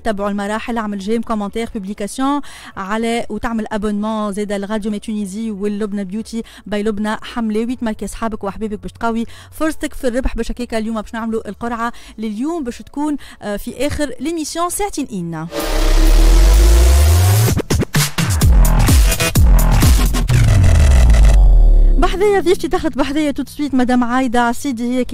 تبعوا المراحل اعمل جيم كومنتير بوبليكاسيون على وتعمل ابونمون زيد الراديو مي تونيزي واللبنى بيوتي باي لبنى حملاوي تماركي اصحابك وحبيبك باش تقوي فرصتك في الربح باش هكاك اليوم باش نعملوا القرعه لليوم باش تكون آه، في اخر ليميسيون ساعتين ان هذايا ضيفتي دخلت بحذايا تو سويت مدام عايدة عسيدي هي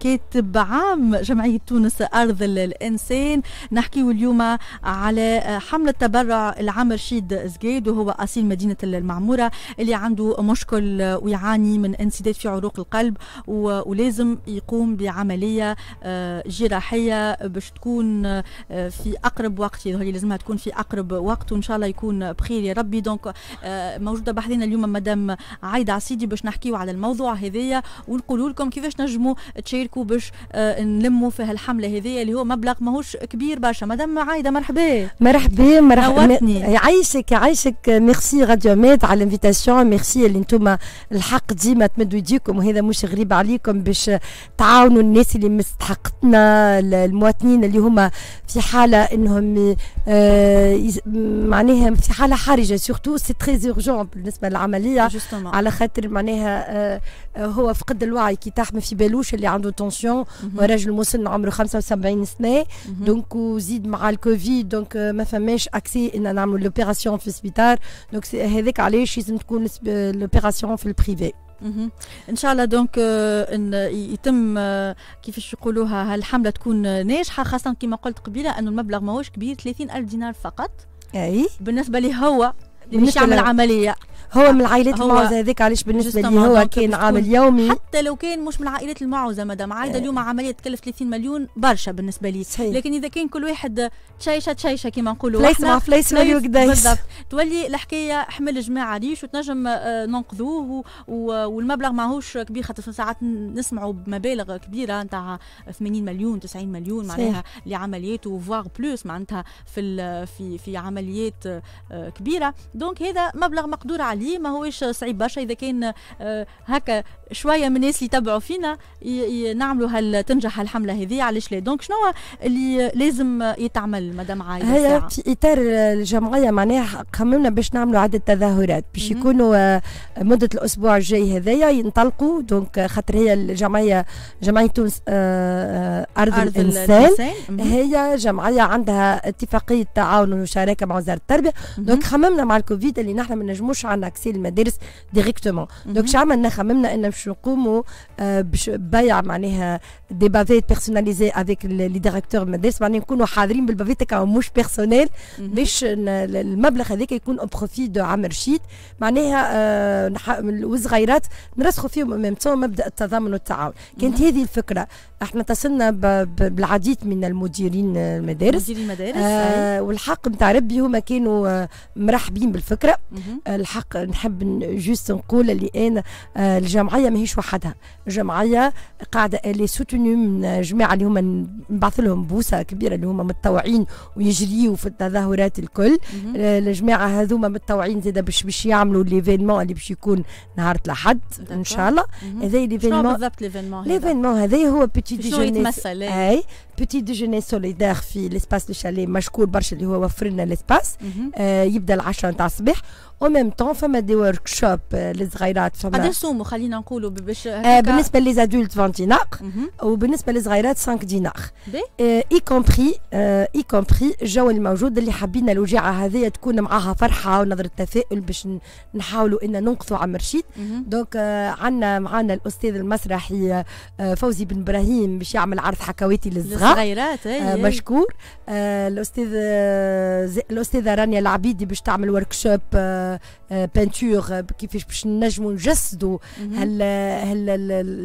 كاتب عام جمعية تونس أرض الإنسان نحكيو اليوم على حملة تبرع العام رشيد زقيد وهو أصيل مدينة المعمورة اللي عنده مشكل ويعاني من انسداد في عروق القلب ولازم يقوم بعملية آه، جراحية باش تكون آه، في أقرب وقت هي لازمها تكون في أقرب وقت وإن شاء الله يكون بخير يا ربي دونك آه، موجودة بحذينا اليوم مدام عايدة عسيدي باش نحكيو على الموضوع هذايا ونقولوا لكم كيفاش نجموا تشاركوا باش آه، نلموا في هالحمله هذايا اللي هو مبلغ ماهوش كبير برشا مدام عايده مرحبا مرحبا مرحبا عايشك عايشك ميرسي راديو ميد على الانفيتاسيون ميرسي اللي انتم الحق ديما تمدوا يديكم وهذا مش غريب عليكم باش تعاونوا الناس اللي مستحقتنا المواطنين اللي هما في حاله انهم آه، معناها في حاله حرجه سورتو سي تري اورجون بالنسبه للعمليه على خاطر معناها معناها آه، آه، هو فقد الوعي كي تحمي ما في بالوش اللي عنده تونسيون راجل مسن عمره 75 سنه دونك وزيد euh، مع الكوفيد دونك آه، ما فماش اكسي ان نعملوا لوبيراسيون في السبيطار دونك هذاك علاش لازم تكون لوبيراسيون في البريفي ان شاء الله دونك ان يتم كيفاش يقولوها هالحمله تكون ناجحه خاصه كما قلت قبيله انه المبلغ ماهوش كبير 30 الف دينار فقط اي بالنسبه لي هو اللي مش يعمل عمليه هو من العائلات المعوزه هذاك علاش بالنسبه لي هو كان عامل يومي حتى لو كان مش من العائلات المعوزه مدام عايده آه. اليوم عمليه تكلف 30 مليون برشا بالنسبه لي صحيح. لكن اذا كان كل واحد تشيشه تشيشه كما نقولوا فليس مع فليس مليو بالضبط تولي الحكايه حمل جماعه ريش وتنجم آه، ننقذوه والمبلغ ماهوش كبير خاطر ساعات نسمعوا بمبالغ كبيره نتاع 80 مليون 90 مليون معناها لعمليات وفواغ بلوس معناتها في في في عمليات آه، كبيره دونك هذا مبلغ مقدور عليه عليه ما هوش صعيب برشا اذا كان آه، هكا شويه من الناس اللي تبعوا فينا نعملوا هل تنجح الحمله هذه علاش لا دونك شنو اللي لازم يتعمل مدام عايده هي في اطار الجمعيه معناها خممنا باش نعملوا عده تظاهرات باش يكونوا آه، مده الاسبوع الجاي هذايا ينطلقوا دونك خاطر هي الجمعيه جمعيه تونس آه، ارض, أرض الانسان هي جمعيه عندها اتفاقيه تعاون وشراكه مع وزاره التربيه دونك خممنا مع الكوفيد اللي نحن ما نجموش عندنا accès للمدارس ديريكتومون دوك شو عملنا خممنا ان باش نقوموا ببيع معناها دي بافيت بيرسوناليزي افيك لي ديريكتور المدارس معناها نكونوا حاضرين بالبافيت تاعهم مش بيرسونيل باش المبلغ هذاك يكون اون بروفي دو عام رشيد معناها وصغيرات نرسخوا فيهم ميم مبدا التضامن والتعاون كانت هذه الفكره احنا اتصلنا بالعديد من المديرين المدارس مديرين المدارس آه والحق نتاع ربي هما كانوا مرحبين بالفكره الحق نحب جوست نقول اللي انا آه، الجمعيه ماهيش وحدها الجمعيه قاعده اللي سوتوني من جماعه اللي هما نبعث لهم بوسه كبيره اللي هما متطوعين ويجريوا في التظاهرات الكل آه، الجماعه هذوما متطوعين زاده باش باش يعملوا ليفينمون اللي باش يكون نهار الاحد ان شاء الله هذا ليفينمون بالضبط ليفينمون ليفينمون هذا هو بيتي ديجوني اي بوتي ديجيني سوليدار في ليسباس دو شالي مشكور برشا اللي هو وفر لنا ليسباس آه يبدا العشرة نتاع الصباح او ميم طون فما دي ورك شوب للصغيرات فما قداش سومو خلينا نقولوا باش آه بالنسبه ليزادولت 20 دينار وبالنسبه للصغيرات 5 دينار آه اي كومبري آه اي كومبري الجو الموجود اللي حبينا الوجيعه هذه تكون معاها فرحه ونظره تفاؤل باش نحاولوا ان ننقذوا عم رشيد دونك آه عندنا معانا الاستاذ المسرحي آه فوزي بن ابراهيم باش يعمل عرض حكواتي للصغار صغيرات أي آه، أي. مشكور آه، الاستاذ آه، الاستاذه رانيا العبيدي باش تعمل ورك شوب بانتور كيفاش باش نجموا نجسدوا هال هال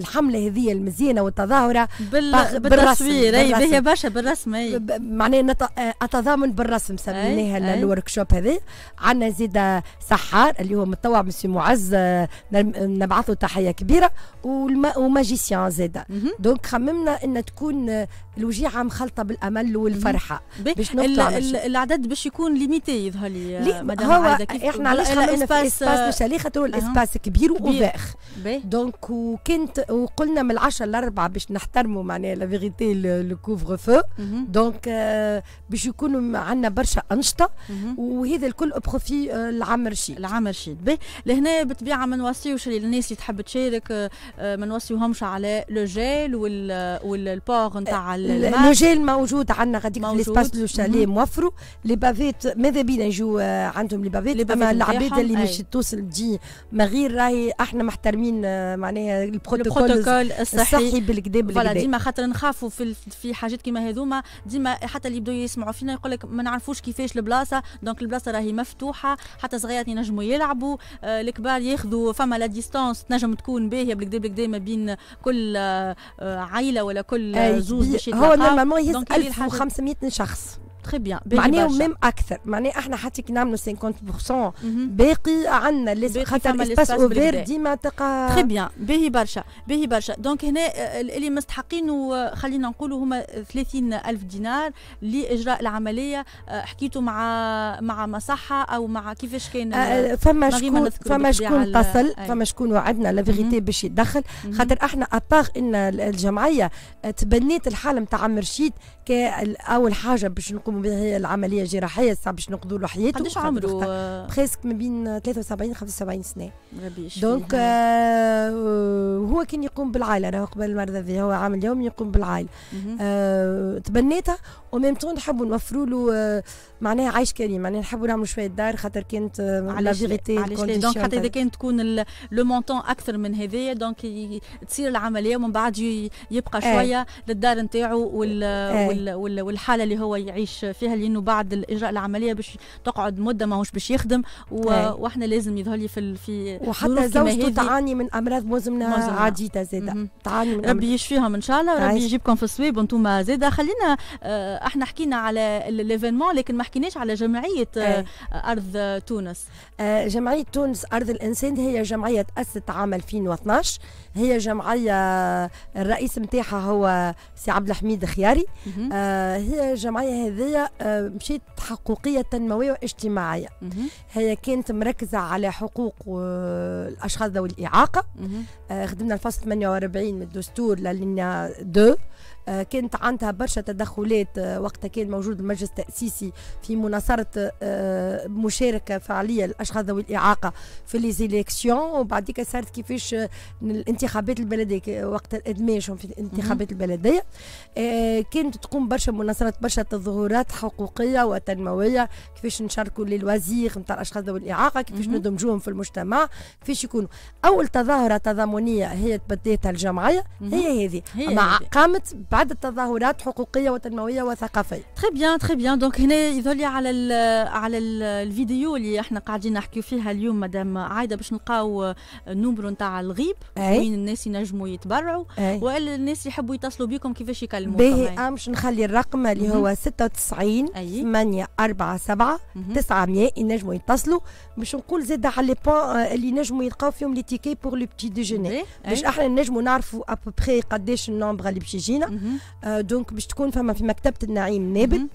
الحمله هذه المزيانه والتظاهره بالتصوير اي هي برشا بالرسم اي معناها اتضامن بالرسم سميناها الورك شوب هذا عندنا زيد سحار اللي هو متطوع مسيو معز نبعث له تحيه كبيره والما... وماجيسيان زيد دونك خممنا ان تكون الوجه الوجيعه مخلطه بالامل والفرحه باش العدد باش يكون ليميتي يظهر لي مدام هو احنا علاش خلينا في اسباس مشالي خاطر الاسباس كبير وباخ دونك وكنت وقلنا من العشرة لأربعة باش نحترموا معناها لا فيغيتي لو كوفغ فو دونك باش يكونوا عندنا برشا انشطه وهذا الكل بروفي العام آه، رشيد العام رشيد لهنا بالطبيعه ما نوصيوش للناس اللي تحب تشارك آه، آه، ما نوصيوهمش على لو جيل والبور نتاع جيل موجود عندنا غادي في ليسباس لو شاليه موفروا لي بافيت ماذا بينا يجوا آه، عندهم لي بافيت اما العباد اللي مش توصل تجي ما غير راهي احنا محترمين آه، معناها البروتوكول الصحي بالكدا بالكدا ديما خاطر نخافوا في في حاجات كيما هذوما ديما حتى اللي يبداو يسمعوا فينا يقول لك ما نعرفوش كيفاش البلاصه دونك البلاصه راهي مفتوحه حتى صغيرات ينجموا يلعبوا آه، الكبار ياخذوا فما لا ديستونس تنجم تكون باهيه بالكدا بالكدا ما بين كل عائله ولا كل زوج هو نورمالمون يهز 1500 شخص تري بيان معني ميم اكثر معني احنا حتى كي نعملوا 50% باقي عندنا لازم خاطر الاسباس اوفير ديما تلقى تري بيان باهي برشا باهي برشا دونك هنا اللي مستحقين خلينا نقولوا هما 30 ألف دينار لاجراء العمليه آه، حكيتوا مع مع مصحه او مع كيفاش كان آه، آه، فما شكون فما شكون اتصل فما شكون وعدنا لا فيغيتي باش يدخل خاطر احنا اباغ ان الجمعيه تبنيت الحاله نتاع مرشيد كاول حاجه باش نقوم يقوموا بها العمليه الجراحيه صعب باش نقضوا له حياته قداش عمره؟ بريسك ما بين 73 75 سنه دونك آه هو كان يقوم بالعائله انا قبل المرض هذا هو عامل يوم يقوم بالعائله آه تبنيتها وميم تون نحبوا نوفروا له آه، معناها عايش كريم معناها نحبوا نعملوا شويه دار خاطر كانت لا فيغيتي دونك حتى اذا كانت تكون لو مونتون اكثر من هذايا دونك تصير العمليه ومن بعد يبقى إيه. شويه للدار نتاعو إيه. والحاله اللي هو يعيش فيها لانه بعد الاجراء العمليه باش تقعد مده ماهوش باش يخدم و... واحنا لازم يظهر لي في في وحتى زوجته تعاني من امراض مزمنه, مزمنة. عديده زاده تعاني من ربي يشفيهم ان شاء الله ربي يجيبكم في الصويب انتم زاده خلينا آه، احنا حكينا على ليفينمون لكن ما حكيناش على جمعيه آه، ارض تونس آه، جمعيه تونس ارض الانسان هي جمعيه تاسست عام 2012 هي جمعيه الرئيس نتاعها هو سي عبد الحميد خياري هي الجمعيه هذه شوية آه، مشيت تحققية تنموية واجتماعية هي كانت مركزة على حقوق آه، الأشخاص ذوي الإعاقة آه، خدمنا الفصل 48 من الدستور للنا دو آه، كانت عندها برشا تدخلات آه، وقتها كان موجود المجلس التأسيسي في مناصرة آه، مشاركة فعلية للأشخاص ذوي الإعاقة في لي زيليكسيون وبعديك صارت كيفاش الانتخابات البلدية وقت الإدماج في الانتخابات البلدية كانت تقوم برشا مناصرات برشا تظاهرات حقوقية وتنموية كيفاش نشاركوا للوزير نتاع الأشخاص ذوي الإعاقة كيفاش ندمجوهم في المجتمع كيفاش يكونوا أول تظاهرة تضامنية هي تبديتها الجمعية هي هذه مع قامت بعد التظاهرات حقوقية وتنموية وثقافية تري بيان تري بيان دونك هنا يظهر لي على الـ على الـ الفيديو اللي احنا قاعدين نحكيو فيها اليوم مدام عايدة باش نلقاو نومبرو نتاع الغيب وين الناس ينجموا يتبرعوا والا الناس يحبوا يتصلوا بكم كيفاش يكلموا باهي امش آه، نخلي الرقم اللي هو 96 847 900 ينجموا يتصلوا باش نقول زاد على لي بوان آه، اللي ينجموا يلقاو فيهم لي تيكي بور لو بتي ديجوني باش احنا نجموا نعرفوا ابوبخي قداش النومبر اللي باش يجينا آه، دونك باش تكون فما في مكتبه النعيم نابل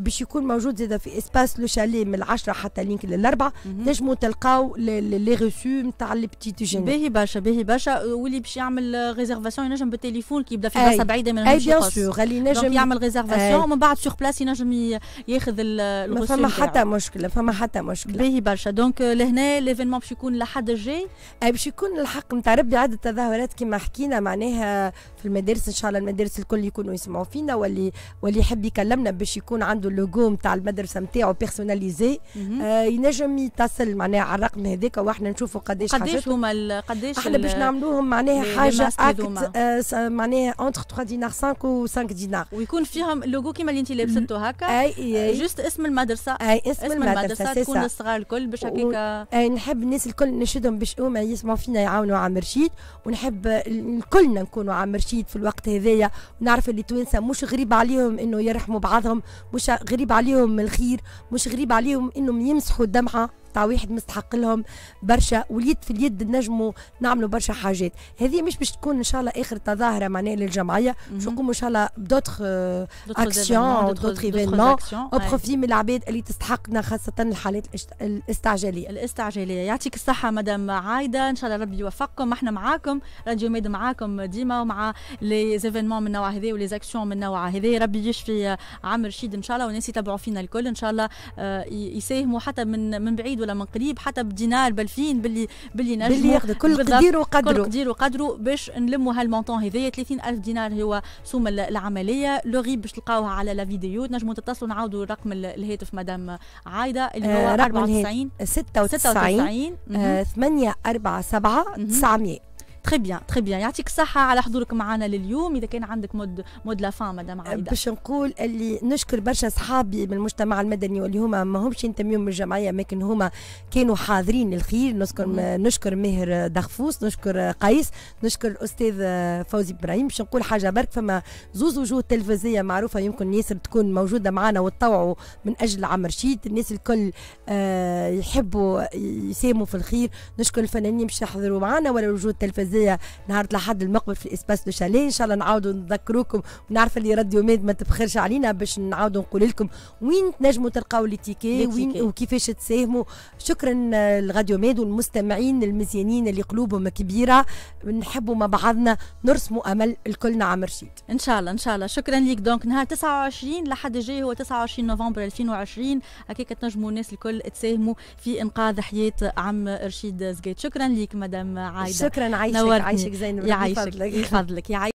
باش يكون موجود زاد في اسباس لو شالي من العشرة حتى لينك للاربعة تنجموا تلقاو لي ريسو نتاع لي بتي تيجين باهي برشا باهي برشا واللي باش يعمل ريزرفاسيون ينجم بالتليفون كي يبدا في بلاصة بعيده الشخص اي بيان سور اللي ينجم يعمل ريزرفاسيون ومن بعد سور بلاس ينجم ياخذ ما فما حتى مشكلة فما حتى مشكلة باهي برشا دونك لهنا ليفينمون باش يكون لحد الجاي باش يكون الحق نتاع ربي عدد تظاهرات كما حكينا معناها في المدارس ان شاء الله المدارس الكل يكونوا يسمعوا فينا واللي واللي يحب يكلمنا باش يكون عنده عنده اللوجو نتاع المدرسه نتاعو بيرسوناليزي آه، ينجم يتصل معناها على الرقم هذاك واحنا نشوفوا قداش قداش هما قداش احنا باش نعملوهم معناها حاجه اكت آه، معناها اونتر 3 دينار 5 و 5 دينار ويكون فيهم اللوجو كيما اللي انت لابسته هكا اي جوست اسم المدرسه اي اسم, المدرسه, تكون الصغار الكل باش هكاك نحب الناس الكل نشدهم باش هما يسمعوا فينا يعاونوا عم رشيد ونحب كلنا نكونوا عم رشيد في الوقت هذايا ونعرف اللي توانسه مش غريب عليهم انه يرحموا بعضهم مش غريب عليهم الخير مش غريب عليهم انهم يمسحوا الدمعه تاع واحد مستحق لهم برشا واليد في اليد نجموا نعملوا برشا حاجات هذه مش باش تكون ان شاء الله اخر تظاهره معناها للجمعيه باش نقوموا ان شاء الله بدوتر اكسيون دوتر ايفينمون او بروفي من العباد اللي تستحقنا خاصه الحالات الاستعجاليه الاستعجاليه يعطيك الصحه مدام عايده ان شاء الله ربي يوفقكم احنا معاكم راديو ميد معاكم ديما ومع لي زيفينمون من النوع هذا ولي زاكسيون من النوع هذا ربي يشفي عمرو رشيد ان شاء الله والناس يتبعوا فينا الكل ان شاء الله آه، يساهموا حتى من من بعيد ولا من قريب حتى بدينار بلفين باللي باللي نجم باللي ياخذ كل قدير وقدره كل قدير وقدره باش نلموا هالمونطون هذايا 30000 دينار هو سوم العمليه لو غيب باش تلقاوها على لا فيديو تنجموا تتصلوا نعاودوا رقم الهاتف مدام عايده اللي هو 94 96 96 98 847 900 تري بيان تري بيان يعطيك الصحه على حضورك معنا لليوم اذا كان عندك مود مود لافا مدام عايده باش نقول اللي نشكر برشا اصحابي من المجتمع المدني واللي هما ماهمش ينتميوا من الجمعيه لكن هما كانوا حاضرين للخير نشكر نشكر ماهر دخفوس نشكر قيس نشكر الاستاذ فوزي ابراهيم باش نقول حاجه برك فما زوز وجوه تلفزيه معروفه يمكن ياسر تكون موجوده معنا وتطوعوا من اجل عمر شيد الناس الكل آه، يحبوا يساهموا في الخير نشكر الفنانين باش يحضروا معنا ولا وجوه التلفزيه هذايا نهار الاحد المقبل في الاسباس دو شاليه ان شاء الله نعاودوا نذكروكم ونعرف اللي راديو ميد ما تبخرش علينا باش نعاودوا نقول لكم وين تنجموا تلقاو لي تيكي وين وكيفاش تساهموا شكرا لراديو ميد والمستمعين المزيانين اللي قلوبهم كبيره نحبوا مع بعضنا نرسموا امل الكلنا عام رشيد ان شاء الله ان شاء الله شكرا ليك دونك نهار 29 لحد الجاي هو 29 نوفمبر 2020 هكاك تنجموا الناس الكل تساهموا في انقاذ حياه عم رشيد زكيت شكرا ليك مدام عايده شكرا عايشه نورتني يعيشك زين من فضلك يعيشك